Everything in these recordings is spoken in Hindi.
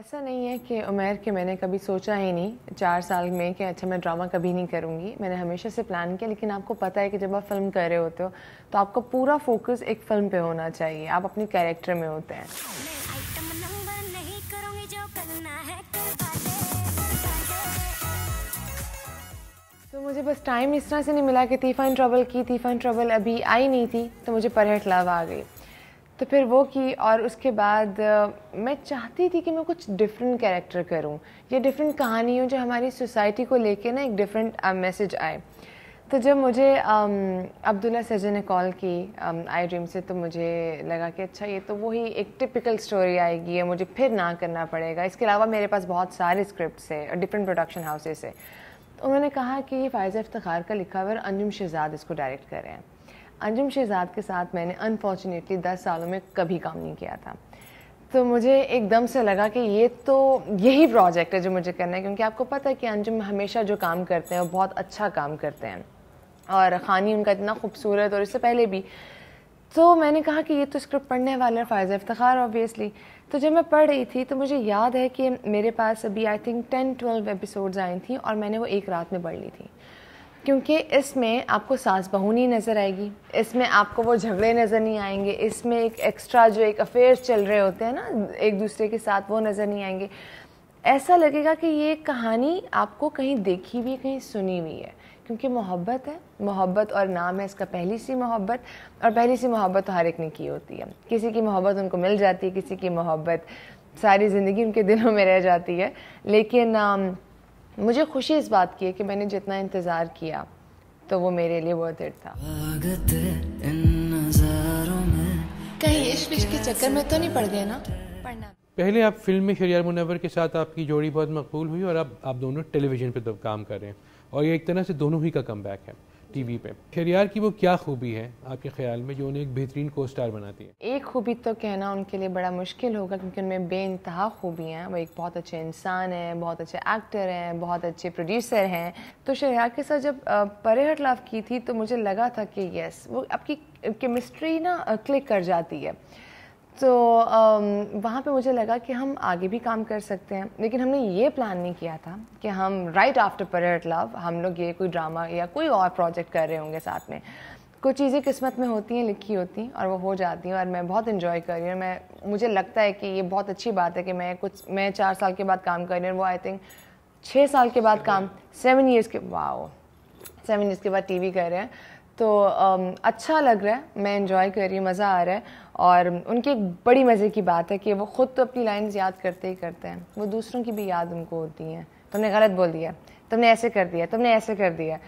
ऐसा नहीं है कि उमेर के मैंने कभी सोचा ही नहीं चार साल में कि अच्छा मैं ड्रामा कभी नहीं करूँगी मैंने हमेशा से प्लान किया लेकिन आपको पता है कि जब आप फिल्म कर रहे होते हो तो आपका पूरा फोकस एक फिल्म पे होना चाहिए आप अपने कैरेक्टर में होते हैं तो मुझे बस टाइम इस तरह से नहीं मिला कि तीफा इन ट्रबल की तीफा ट्रबल अभी आई नहीं थी तो मुझे परहेट लव आ गई तो फिर वो की और उसके बाद मैं चाहती थी कि मैं कुछ डिफरेंट कैरेक्टर करूं या डिफरेंट कहानी हो जो हमारी सोसाइटी को लेके ना एक डिफरेंट मैसेज आए तो जब मुझे अब्दुल्ला सजे ने कॉल की आई ड्रीम से तो मुझे लगा कि अच्छा ये तो वही एक टिपिकल स्टोरी आएगी है मुझे फिर ना करना पड़ेगा इसके अलावा मेरे पास बहुत सारे स्क्रिप्ट है डिफरेंट प्रोडक्शन हाउसेस है तो उन्होंने कहा कि ये फ़ायज़ इफ्तार का लिखा हुआ और अंजुम शहजाद इसको डायरेक्ट कर रहे हैं अंजुम शहजाद के साथ मैंने अनफॉर्चुनेटली दस सालों में कभी काम नहीं किया था तो मुझे एकदम से लगा कि ये तो यही प्रोजेक्ट है जो मुझे करना है क्योंकि आपको पता है कि अंजुम हमेशा जो काम करते हैं वो बहुत अच्छा काम करते हैं और खानी उनका इतना खूबसूरत और इससे पहले भी तो मैंने कहा कि ये तो स्क्रिप्ट पढ़ने वाले फ़ायज़ इफ्तार ऑब्वियसली तो जब मैं पढ़ रही थी तो मुझे याद है कि मेरे पास अभी I think ten twelve episodes आई थी और मैंने वो एक रात में पढ़ ली थी क्योंकि इसमें आपको सास बहू नहीं नज़र आएगी इसमें आपको वो झगड़े नज़र नहीं आएंगे इसमें एक एक्स्ट्रा जो एक अफेयर्स चल रहे होते हैं ना एक दूसरे के साथ वो नज़र नहीं आएंगे ऐसा लगेगा कि ये कहानी आपको कहीं देखी हुई कहीं सुनी हुई है क्योंकि मोहब्बत है मोहब्बत और नाम है इसका पहली सी मोहब्बत और पहली सी मोहब्बत तो हर एक ने की होती है किसी की मोहब्बत उनको मिल जाती है किसी की मोहब्बत सारी ज़िंदगी उनके दिलों में रह जाती है लेकिन मुझे खुशी इस बात की है कि मैंने जितना इंतज़ार किया तो वो मेरे लिए वर्थ इट था कहीं इश्क के चक्कर में तो नहीं पड़ गए ना पढ़ना पहले आप फिल्म में शरियार मुनवर के साथ आपकी जोड़ी बहुत मकबूल हुई और अब आप, आप दोनों टेलीविज़न पे तो काम कर रहे हैं और ये एक तरह से दोनों ही का कम है टीवी पे शरियार की वो क्या खूबी है आपके ख्याल में जो उन्हें एक बेहतरीन को स्टार बनाती है एक खूबी तो कहना उनके लिए बड़ा मुश्किल होगा क्योंकि उनमें बे इंतहा खूबी हैं वो एक बहुत अच्छे इंसान हैं बहुत अच्छे एक्टर हैं बहुत अच्छे प्रोड्यूसर हैं तो शरियार के साथ जब परे हटलाफ की थी तो मुझे लगा था कि यस वो आपकी केमिस्ट्री ना क्लिक कर जाती है तो वहाँ पे मुझे लगा कि हम आगे भी काम कर सकते हैं लेकिन हमने ये प्लान नहीं किया था कि हम राइट आफ्टर परेट लव हम लोग ये कोई ड्रामा या कोई और प्रोजेक्ट कर रहे होंगे साथ में कुछ चीज़ें किस्मत में होती हैं लिखी होती हैं और वो हो जाती हैं और मैं बहुत इन्जॉय कर रही हूँ मैं मुझे लगता है कि ये बहुत अच्छी बात है कि मैं कुछ मैं चार साल के बाद काम कर रही हूँ वो आई थिंक छः साल के बाद काम सेवन ईयर्स के वाह सेवन ईयर्स के बाद टीवी कर रहे हैं तो अच्छा लग रहा है मैं इन्जॉय कर रही हूँ मज़ा आ रहा है और उनकी एक बड़ी मज़े की बात है कि वो ख़ुद तो अपनी लाइन्स याद करते ही करते हैं वो दूसरों की भी याद उनको होती हैं तुमने गलत बोल दिया तुमने ऐसे कर दिया तुमने ऐसे कर दिया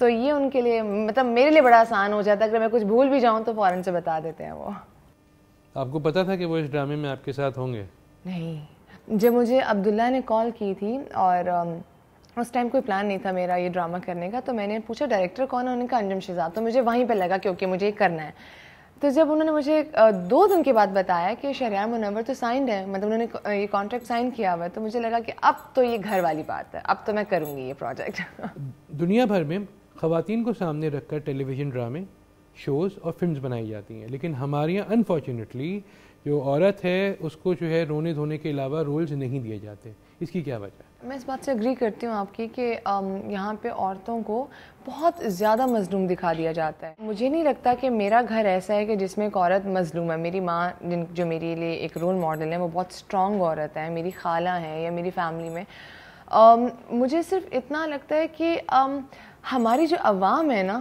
तो ये उनके लिए मतलब मेरे लिए बड़ा आसान हो जाता है अगर मैं कुछ भूल भी जाऊँ तो फ़ौर से बता देते हैं वो आपको पता था कि वो इस ड्रामे में आपके साथ होंगे नहीं जब मुझे अब्दुल्ला ने कॉल की थी और उस टाइम कोई प्लान नहीं था मेरा ये ड्रामा करने का तो मैंने पूछा डायरेक्टर कौन है उनका कहा अंजम शिजात तो मुझे वहीं पर लगा क्योंकि मुझे ये करना है तो जब उन्होंने मुझे दो दिन के बाद बताया कि शरिया मुनवर तो साइंड है मतलब उन्होंने ये कॉन्ट्रैक्ट साइन किया हुआ है तो मुझे लगा कि अब तो ये घर वाली बात है अब तो मैं करूँगी ये प्रोजेक्ट दुनिया भर में खातन को सामने रखकर टेलीविज़न ड्रामे शोज़ और फिल्म बनाई जाती हैं लेकिन हमारे यहाँ अनफॉर्चुनेटली जो औरत है उसको जो है रोने धोने के अलावा रोल्स नहीं दिए जाते इसकी क्या वजह मैं इस बात से अग्री करती हूँ आपकी कि यहाँ पे औरतों को बहुत ज़्यादा मजलूम दिखा दिया जाता है मुझे नहीं लगता कि मेरा घर ऐसा है कि जिसमें एक औरत मजलूम है मेरी माँ जिन जो मेरे लिए एक रोल मॉडल है वो बहुत स्ट्रॉन्ग औरत है मेरी खाला है या मेरी फैमिली में um, मुझे सिर्फ इतना लगता है कि um, हमारी जो आवाम है ना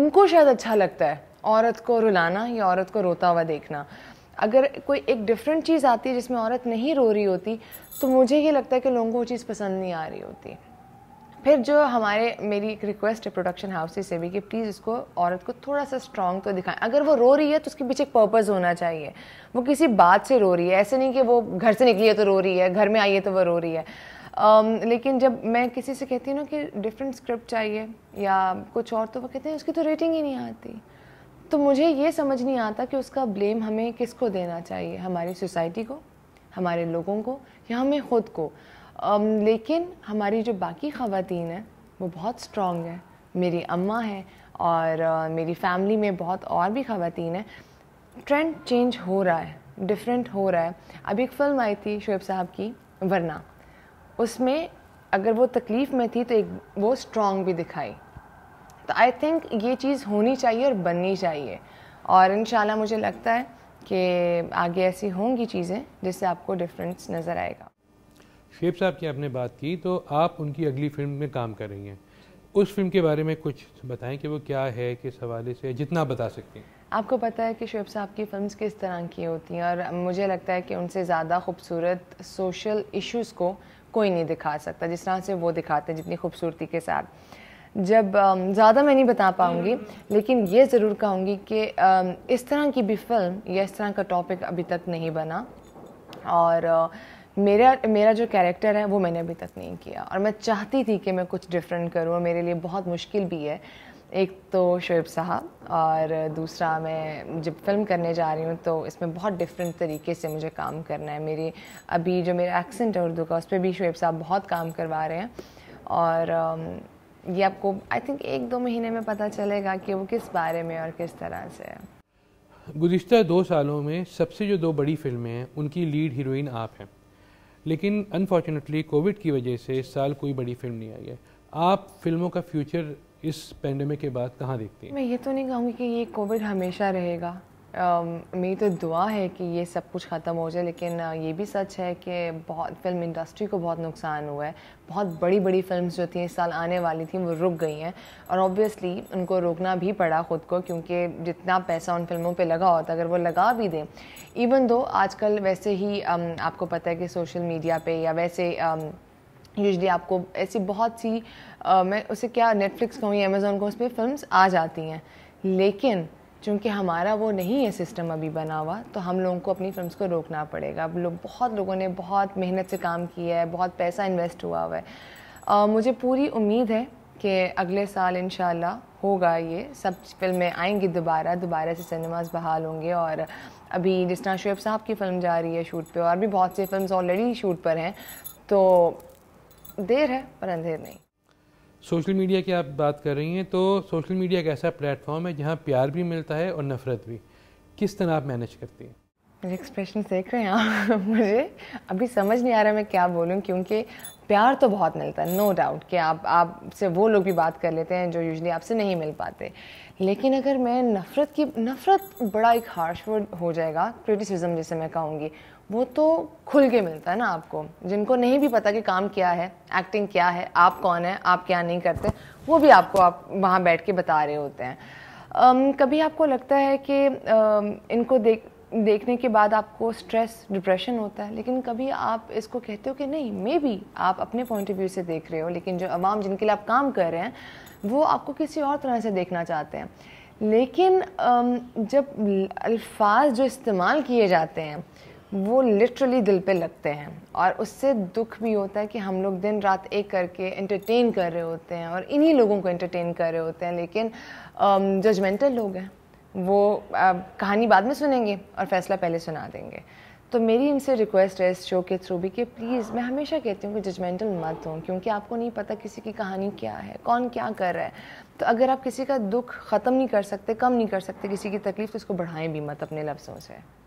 उनको शायद अच्छा लगता है औरत को रुलाना या औरत को रोता हुआ देखना अगर कोई एक डिफरेंट चीज़ आती है जिसमें औरत नहीं रो रही होती तो मुझे ये लगता है कि लोगों को वो चीज़ पसंद नहीं आ रही होती फिर जो हमारे मेरी एक रिक्वेस्ट है प्रोडक्शन हाउसेज से भी कि प्लीज़ उसको औरत को थोड़ा सा स्ट्रांग तो दिखाएं अगर वो रो रही है तो उसके पीछे एक पर्पज़ होना चाहिए वो किसी बात से रो रही है ऐसे नहीं कि वो घर से निकली है तो रो रही है घर में आई है तो वो रो रही है um, लेकिन जब मैं किसी से कहती हूँ ना कि डिफरेंट स्क्रिप्ट चाहिए या कुछ और तो वो कहते हैं उसकी तो रेटिंग ही नहीं आती तो मुझे ये समझ नहीं आता कि उसका ब्लेम हमें किसको देना चाहिए हमारी सोसाइटी को हमारे लोगों को या हमें ख़ुद को um, लेकिन हमारी जो बाकी ख़वातीन हैं वो बहुत स्ट्रॉन्ग हैं मेरी अम्मा हैं और uh, मेरी फैमिली में बहुत और भी ख़वातीन हैं ट्रेंड चेंज हो रहा है डिफरेंट हो रहा है अभी एक फ़िल्म आई थी शुएब साहब की वरना उसमें अगर वो तकलीफ़ में थी तो एक वो स्ट्रॉन्ग भी दिखाई तो आई थिंक ये चीज़ होनी चाहिए और बननी चाहिए और इन मुझे लगता है कि आगे ऐसी होंगी चीज़ें जिससे आपको डिफरेंस नज़र आएगा शेब साहब की आपने बात की तो आप उनकी अगली फिल्म में काम कर रही हैं उस फिल्म के बारे में कुछ बताएं कि वो क्या है किस हवाले से जितना बता सकते हैं आपको पता है कि शेब साहब की फिल्म किस तरह की होती हैं और मुझे लगता है कि उनसे ज़्यादा खूबसूरत सोशल इश्यूज़ को कोई नहीं दिखा सकता जिस तरह से वो दिखाते हैं जितनी खूबसूरती के साथ जब ज़्यादा मैं नहीं बता पाऊँगी हम्म, हम्म। लेकिन ये ज़रूर कहूँगी कि इस तरह की भी फिल्म या इस तरह का टॉपिक अभी तक नहीं बना और मेरा मेरा जो कैरेक्टर है वो मैंने अभी तक नहीं किया और मैं चाहती थी कि मैं कुछ डिफरेंट करूँ और मेरे लिए बहुत मुश्किल भी है एक तो शोएब साहब और दूसरा मैं जब फिल्म करने जा रही हूँ तो इसमें बहुत डिफरेंट तरीके से मुझे काम करना है मेरी अभी जो मेरा एक्सेंट है उर्दू का उस पर भी शोएब साहब बहुत काम करवा रहे हैं और ये आपको आई थिंक एक दो महीने में पता चलेगा कि वो किस बारे में और किस तरह से है गुज्त दो सालों में सबसे जो दो बड़ी फिल्में हैं उनकी लीड हीरोइन आप हैं लेकिन अनफॉर्चुनेटली कोविड की वजह से इस साल कोई बड़ी फिल्म नहीं आई है आप फिल्मों का फ्यूचर इस पेंडेमिक के बाद कहाँ देखती हैं मैं ये तो नहीं कहूँगी कि ये कोविड हमेशा रहेगा Um, मेरी तो दुआ है कि ये सब कुछ ख़त्म हो जाए लेकिन uh, ये भी सच है कि बहुत फिल्म इंडस्ट्री को बहुत नुकसान हुआ है बहुत बड़ी बड़ी फिल्म्स जो थी इस साल आने वाली थी वो रुक गई हैं और ऑब्वियसली उनको रोकना भी पड़ा ख़ुद को क्योंकि जितना पैसा उन फिल्मों पे लगा होता अगर वो लगा भी दें इवन दो आजकल वैसे ही um, आपको पता है कि सोशल मीडिया पे या वैसे यूजली um, आपको ऐसी बहुत सी uh, मैं उसे क्या नेटफ्लिक्स कहूँ या अमेज़ोन को उस पर फिल्म आ जाती हैं लेकिन चूँकि हमारा वो नहीं है सिस्टम अभी बना हुआ तो हम लोगों को अपनी फिल्म को रोकना पड़ेगा अब लोग बहुत लोगों ने बहुत मेहनत से काम किया है बहुत पैसा इन्वेस्ट हुआ हुआ है uh, मुझे पूरी उम्मीद है कि अगले साल इन होगा ये सब फिल्में आएंगी दोबारा दोबारा से सिनेमाज बहाल होंगे और अभी जिस तरह शुएब साहब की फ़िल्म जा रही है शूट पे और भी बहुत सी फिल्म्स ऑलरेडी शूट पर हैं तो देर है पर अंधेर नहीं सोशल मीडिया की आप बात कर रही हैं तो सोशल मीडिया एक ऐसा प्लेटफॉर्म है जहाँ प्यार भी मिलता है और नफ़रत भी किस तरह आप मैनेज करती हैं मेरे एक्सप्रेशन देख रहे हैं आप मुझे अभी समझ नहीं आ रहा मैं क्या बोलूँ क्योंकि प्यार तो बहुत मिलता है नो डाउट कि आप आपसे वो लोग भी बात कर लेते हैं जो यूजली आपसे नहीं मिल पाते लेकिन अगर मैं नफ़रत की नफ़रत बड़ा एक हार्श वर्ड हो जाएगा क्रिटिसिज्म जिसे मैं कहूँगी वो तो खुल के मिलता है ना आपको जिनको नहीं भी पता कि काम क्या है एक्टिंग क्या है आप कौन है आप क्या नहीं करते वो भी आपको आप वहाँ बैठ के बता रहे होते हैं um, कभी आपको लगता है कि um, इनको देख देखने के बाद आपको स्ट्रेस डिप्रेशन होता है लेकिन कभी आप इसको कहते हो कि नहीं मे बी आप अपने पॉइंट ऑफ व्यू से देख रहे हो लेकिन जो आवाम जिनके लिए आप काम कर रहे हैं वो आपको किसी और तरह से देखना चाहते हैं लेकिन जब अल्फाज जो इस्तेमाल किए जाते हैं वो लिटरली दिल पे लगते हैं और उससे दुख भी होता है कि हम लोग दिन रात एक करके एंटरटेन कर रहे होते हैं और इन्हीं लोगों को एंटरटेन कर रहे होते हैं लेकिन जजमेंटल लोग हैं वो आ, कहानी बाद में सुनेंगे और फैसला पहले सुना देंगे तो मेरी इनसे रिक्वेस्ट है इस शो के थ्रू भी कि प्लीज़ मैं हमेशा कहती हूँ कि जजमेंटल मत हों क्योंकि आपको नहीं पता किसी की कहानी क्या है कौन क्या कर रहा है तो अगर आप किसी का दुख ख़त्म नहीं कर सकते कम नहीं कर सकते किसी की तकलीफ़ तो उसको बढ़ाएं भी मत अपने लफ्ज़ों से